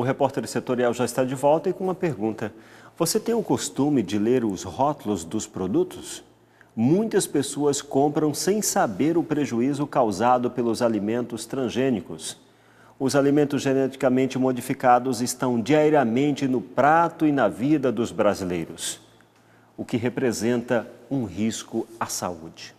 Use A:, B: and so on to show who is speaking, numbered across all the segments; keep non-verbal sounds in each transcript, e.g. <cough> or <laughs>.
A: O repórter setorial já está de volta e com uma pergunta. Você tem o costume de ler os rótulos dos produtos? Muitas pessoas compram sem saber o prejuízo causado pelos alimentos transgênicos. Os alimentos geneticamente modificados estão diariamente no prato e na vida dos brasileiros, o que representa um risco à saúde.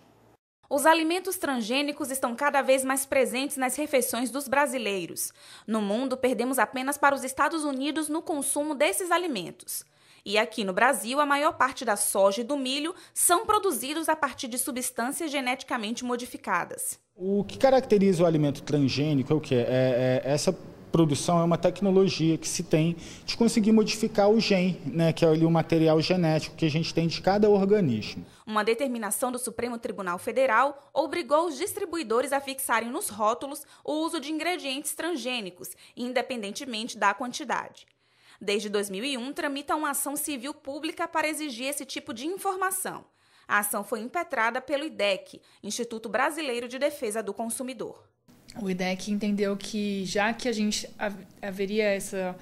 B: Os alimentos transgênicos estão cada vez mais presentes nas refeições dos brasileiros. No mundo, perdemos apenas para os Estados Unidos no consumo desses alimentos. E aqui no Brasil, a maior parte da soja e do milho são produzidos a partir de substâncias geneticamente modificadas.
C: O que caracteriza o alimento transgênico é o quê? É, é essa produção é uma tecnologia que se tem de conseguir modificar o gene, né, que é ali o material genético que a gente tem de cada organismo.
B: Uma determinação do Supremo Tribunal Federal obrigou os distribuidores a fixarem nos rótulos o uso de ingredientes transgênicos, independentemente da quantidade. Desde 2001, tramita uma ação civil pública para exigir esse tipo de informação. A ação foi impetrada pelo IDEC, Instituto
D: Brasileiro de Defesa do Consumidor o IDEC entendeu que já que a gente haveria essa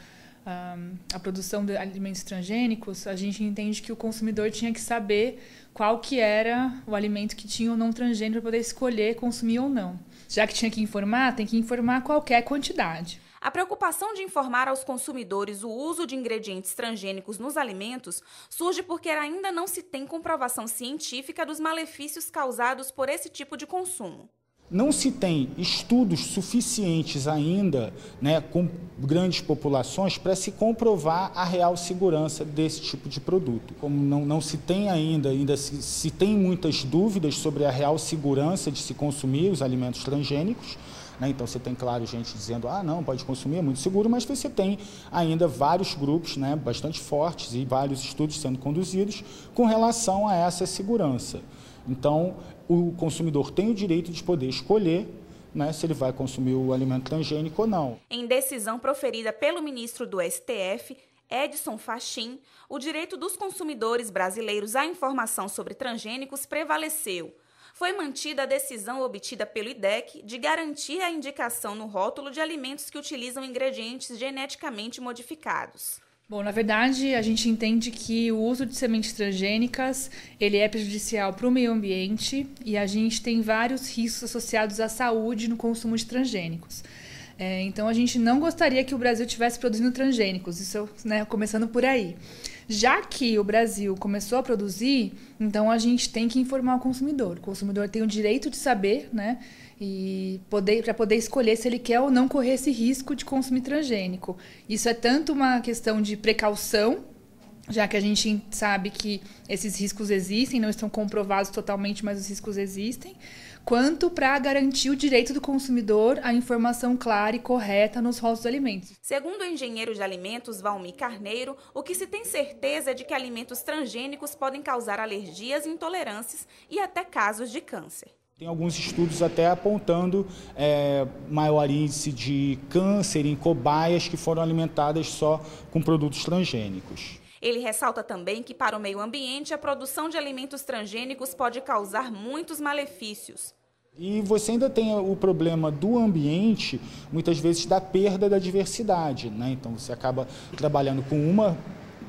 D: a produção de alimentos transgênicos, a gente entende que o consumidor tinha que saber qual que era o alimento que tinha ou não transgênico para poder escolher consumir ou não. Já que tinha que informar, tem que informar qualquer quantidade. A
B: preocupação de informar aos consumidores o uso de ingredientes transgênicos nos alimentos surge porque ainda não se tem comprovação científica dos malefícios causados por esse tipo de consumo
C: não se tem estudos suficientes ainda né, com grandes populações para se comprovar a real segurança desse tipo de produto. Como não, não se tem ainda, ainda se, se tem muitas dúvidas sobre a real segurança de se consumir os alimentos transgênicos, né, então você tem, claro, gente dizendo, ah, não, pode consumir, é muito seguro, mas você tem ainda vários grupos né, bastante fortes e vários estudos sendo conduzidos com relação a essa segurança. Então, o consumidor tem o direito de poder escolher né, se ele vai consumir o alimento transgênico ou não.
B: Em decisão proferida pelo ministro do STF, Edson Fachin, o direito dos consumidores brasileiros à informação sobre transgênicos prevaleceu. Foi mantida a decisão obtida pelo IDEC de garantir a indicação no rótulo de alimentos que utilizam ingredientes geneticamente modificados.
D: Bom, na verdade, a gente entende que o uso de sementes transgênicas ele é prejudicial para o meio ambiente e a gente tem vários riscos associados à saúde no consumo de transgênicos. É, então, a gente não gostaria que o Brasil tivesse produzindo transgênicos, isso né, começando por aí. Já que o Brasil começou a produzir, então a gente tem que informar o consumidor. O consumidor tem o direito de saber, né? e poder para poder escolher se ele quer ou não correr esse risco de consumir transgênico. Isso é tanto uma questão de precaução, já que a gente sabe que esses riscos existem, não estão comprovados totalmente, mas os riscos existem, quanto para garantir o direito do consumidor à informação clara e correta nos rótulos dos alimentos.
B: Segundo o engenheiro de alimentos Valmir Carneiro, o que se tem certeza é de que alimentos transgênicos podem causar alergias, intolerâncias e até casos de câncer.
C: Tem alguns estudos até apontando é, maior índice de câncer em cobaias que foram alimentadas só com produtos transgênicos.
B: Ele ressalta também que, para o meio ambiente, a produção de alimentos transgênicos pode causar muitos malefícios.
C: E você ainda tem o problema do ambiente, muitas vezes da perda da diversidade. Né? Então você acaba trabalhando com uma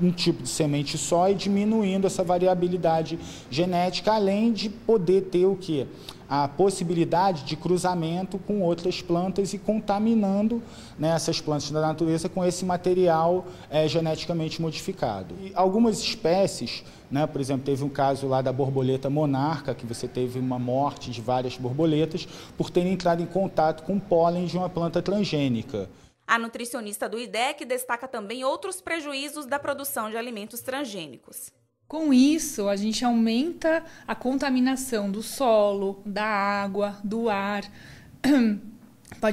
C: um tipo de semente só e diminuindo essa variabilidade genética, além de poder ter o que? A possibilidade de cruzamento com outras plantas e contaminando né, essas plantas da natureza com esse material é, geneticamente modificado. E algumas espécies, né, por exemplo, teve um caso lá da borboleta monarca, que você teve uma morte de várias borboletas por terem entrado em contato com pólen de uma planta transgênica.
B: A nutricionista do IDEC destaca também outros prejuízos da produção de alimentos transgênicos.
D: Com isso, a gente aumenta a contaminação do solo, da água, do ar. <clears throat>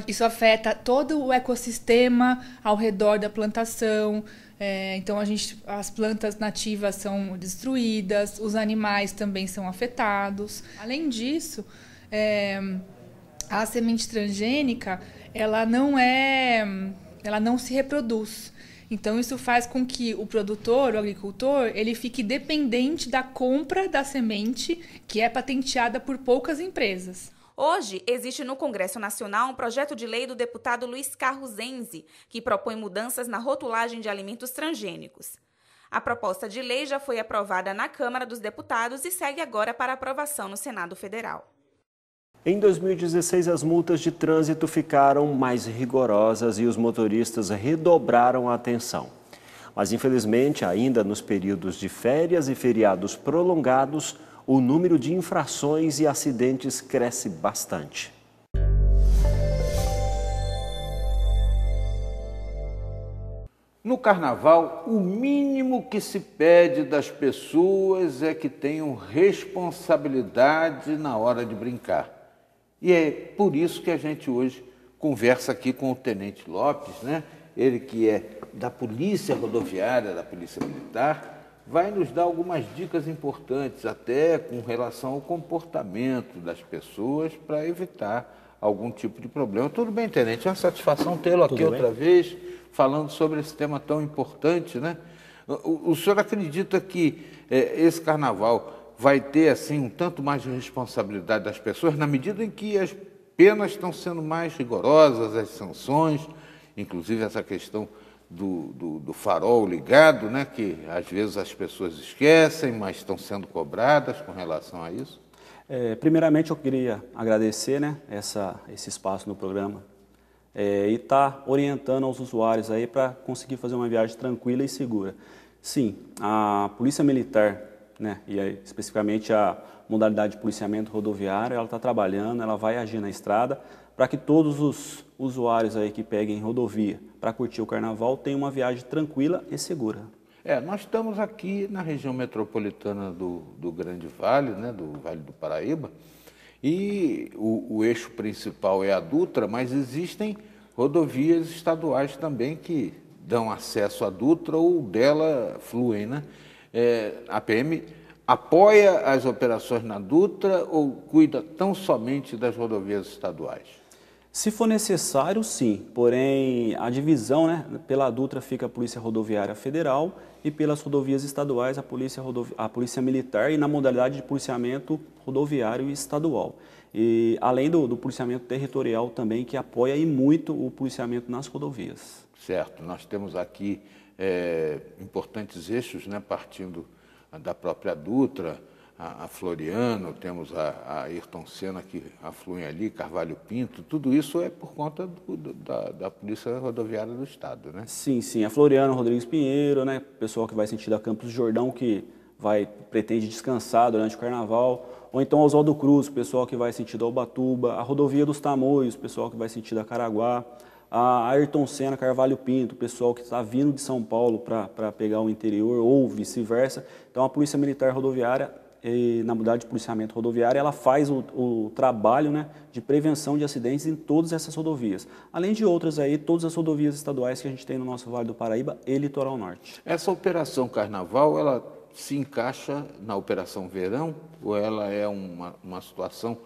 D: Isso afeta todo o ecossistema ao redor da plantação. É, então, a gente, as plantas nativas são destruídas, os animais também são afetados. Além disso, é, a semente transgênica, ela não é, ela não se reproduz. Então isso faz com que o produtor, o agricultor, ele fique dependente da compra da semente que é patenteada por poucas empresas.
B: Hoje, existe no Congresso Nacional um projeto de lei do deputado Luiz Carlos Enzi, que propõe mudanças na rotulagem de alimentos transgênicos. A proposta de lei já foi aprovada na Câmara dos Deputados e segue agora para aprovação no Senado Federal.
A: Em 2016, as multas de trânsito ficaram mais rigorosas e os motoristas redobraram a atenção. Mas, infelizmente, ainda nos períodos de férias e feriados prolongados, o número de infrações e acidentes cresce
E: bastante. No carnaval, o mínimo que se pede das pessoas é que tenham responsabilidade na hora de brincar. E é por isso que a gente hoje conversa aqui com o Tenente Lopes, né? ele que é da Polícia Rodoviária, da Polícia Militar, vai nos dar algumas dicas importantes, até com relação ao comportamento das pessoas para evitar algum tipo de problema. Tudo bem, Tenente? É uma satisfação tê-lo aqui outra vez, falando sobre esse tema tão importante, né? O, o senhor acredita que é, esse carnaval vai ter assim um tanto mais de responsabilidade das pessoas na medida em que as penas estão sendo mais rigorosas, as sanções, inclusive essa questão do, do, do, farol ligado, né, que às vezes as pessoas esquecem, mas estão sendo cobradas com relação a isso?
F: É, primeiramente, eu queria agradecer né, essa, esse espaço no programa é, e estar tá orientando aos usuários aí para conseguir fazer uma viagem tranquila e segura. Sim, a Polícia Militar né? E aí, especificamente a modalidade de policiamento rodoviário, ela está trabalhando, ela vai agir na estrada para que todos os usuários aí que peguem rodovia para
E: curtir o carnaval tenham uma viagem tranquila e segura. É, nós estamos aqui na região metropolitana do, do Grande Vale, né, do Vale do Paraíba, e o, o eixo principal é a Dutra, mas existem rodovias estaduais também que dão acesso à Dutra ou dela fluem, né? É, a PM apoia as operações na Dutra ou cuida tão somente das rodovias estaduais? Se for necessário, sim. Porém, a divisão,
F: né, pela Dutra fica a Polícia Rodoviária Federal e pelas rodovias estaduais a Polícia, Rodovi... a Polícia Militar e na modalidade de policiamento rodoviário e estadual. E além do, do policiamento territorial também, que apoia e muito o policiamento nas rodovias.
E: Certo. Nós temos aqui é, importantes eixos, né, partindo da própria Dutra, a, a Floriano, temos a, a Ayrton Senna que afluem ali, Carvalho Pinto, tudo isso é por conta do, do, da, da, Polícia Rodoviária do Estado, né?
F: Sim, sim, a Floriano, Rodrigues Pinheiro, né, pessoal que vai sentido a Campos Jordão, que vai pretende descansar durante o Carnaval, ou então Oswaldo Cruz, pessoal que vai sentido a Ubatuba, a Rodovia dos Tamoios, pessoal que vai sentido a Caraguá, a Ayrton Senna, Carvalho Pinto, o pessoal que está vindo de São Paulo para pegar o interior ou vice-versa. Então a Polícia Militar Rodoviária, e, na modalidade de policiamento rodoviário, ela faz o, o trabalho né, de prevenção de acidentes em todas essas rodovias. Além de outras aí, todas as rodovias estaduais
E: que a gente tem no nosso Vale do Paraíba e Litoral Norte. Essa operação Carnaval, ela se encaixa na Operação Verão ou ela é uma, uma situação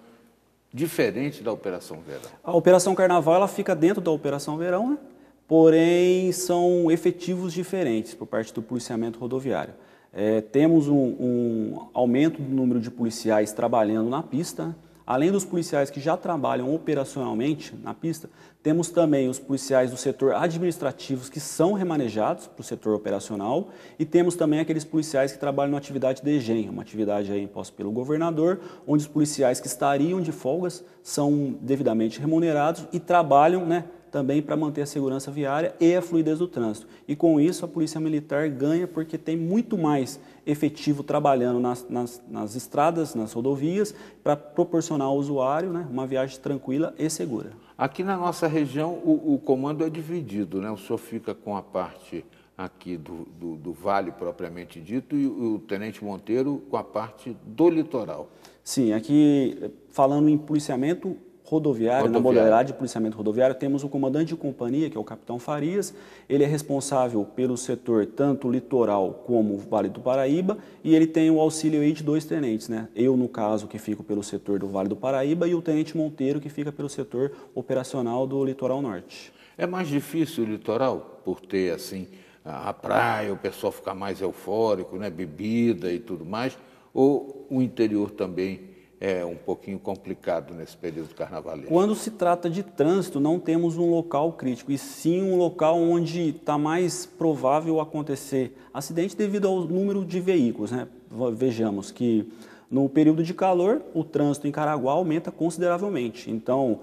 E: diferente da Operação Verão?
F: A Operação Carnaval ela fica dentro da Operação Verão, né? porém são efetivos diferentes por parte do policiamento rodoviário. É, temos um, um, aumento do número de policiais trabalhando na pista, né? Além dos policiais que já trabalham operacionalmente na pista, temos também os policiais do setor administrativos que são remanejados para o setor operacional e temos também aqueles policiais que trabalham na atividade de EGEM, uma atividade imposta pelo governador, onde os policiais que estariam de folgas são devidamente remunerados e trabalham né, também para manter a segurança viária e a fluidez do trânsito. E com isso a Polícia Militar ganha porque tem muito mais efetivo trabalhando nas, nas, nas estradas, nas rodovias, para proporcionar ao usuário né,
E: uma viagem tranquila e segura. Aqui na nossa região o, o comando é dividido, né? o senhor fica com a parte aqui do, do, do, vale propriamente dito e o Tenente Monteiro com a parte do litoral. Sim, aqui falando em policiamento
F: rodoviário, rodoviário. na modalidade de policiamento rodoviário, temos o comandante de companhia, que é o capitão Farias. Ele é responsável pelo setor tanto litoral como Vale do Paraíba e ele tem o auxílio aí de dois tenentes, né? Eu, no caso, que fico pelo setor do Vale do Paraíba e o tenente
E: Monteiro, que fica pelo setor operacional do litoral norte. É mais difícil o litoral por ter, assim, a praia, o pessoal ficar mais eufórico, né? Bebida e tudo mais, ou o interior também é um pouquinho complicado nesse período carnavalesco.
F: Quando se trata de trânsito, não temos um local crítico, e sim um local onde está mais provável acontecer acidente devido ao número de veículos. Né? Vejamos que no período de calor, o trânsito em Caraguá aumenta consideravelmente. Então,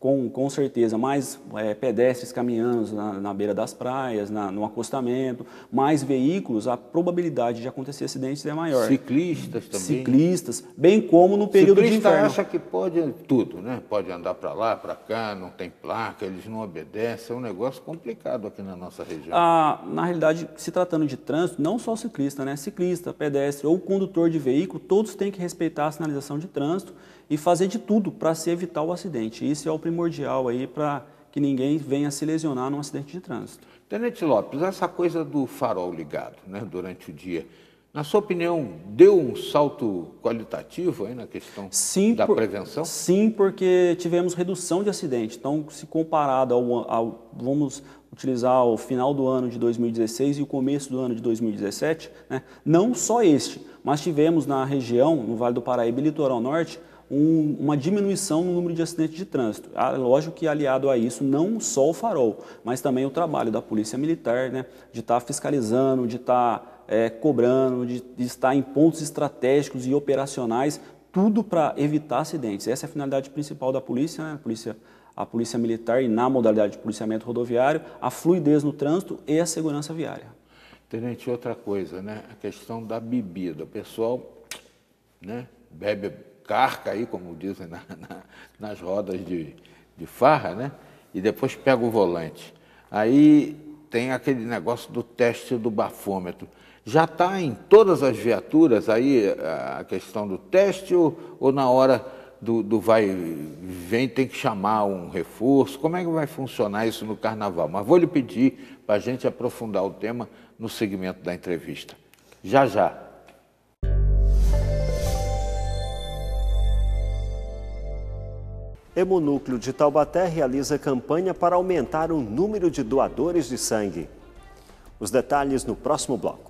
F: com, com certeza mais é, pedestres caminhando na, na, beira das praias, na, no acostamento, mais veículos, a probabilidade de acontecer acidentes é maior. Ciclistas também. Ciclistas, bem como no período Ciclista de inverno. acha que
E: pode tudo, né? Pode andar para lá, para cá, não tem placa, eles não obedecem, é um negócio complicado aqui na nossa região.
F: Ah, na realidade, se tratando de trânsito, não só ciclista, né? Ciclista, pedestre ou condutor de veículo, todos têm que respeitar a sinalização de trânsito e fazer de tudo para se evitar o acidente. Isso é o primeiro primordial aí para que ninguém venha se lesionar num acidente de
E: trânsito. Tenente Lopes, essa coisa do farol ligado né, durante o dia, na sua opinião, deu um salto qualitativo aí na questão sim, da por, prevenção? Sim,
F: porque tivemos redução de acidente. Então, se comparado ao, ao, vamos utilizar o final do ano de 2016 e o começo do ano de 2017, né, não só este, mas tivemos na região, no Vale do Paraíba e Litoral Norte, um, uma diminuição no número de acidentes de trânsito. Ah, lógico que aliado a isso não só o farol, mas também o trabalho da Polícia Militar, né, de estar tá fiscalizando, de estar tá, é, cobrando, de, de estar em pontos estratégicos e operacionais, tudo para evitar acidentes. Essa é a finalidade principal da polícia, né? a polícia a polícia militar e na modalidade de policiamento rodoviário, a
E: fluidez no trânsito e a segurança viária. Tenente, outra coisa, né? A questão da bebida. O pessoal né, bebe carca aí, como dizem na, <laughs> na, nas rodas de, de farra, né? E depois pega o volante. Aí tem aquele negócio do teste do bafômetro. Já está em todas as viaturas aí a questão do teste ou, ou na hora do, do vai vem tem que chamar um reforço? Como é que vai funcionar isso no carnaval? Mas vou lhe pedir para a gente aprofundar o tema no segmento da entrevista. Já já.
A: Hemonúcleo de Taubaté realiza campanha para aumentar o número de doadores de sangue. Os detalhes no próximo bloco.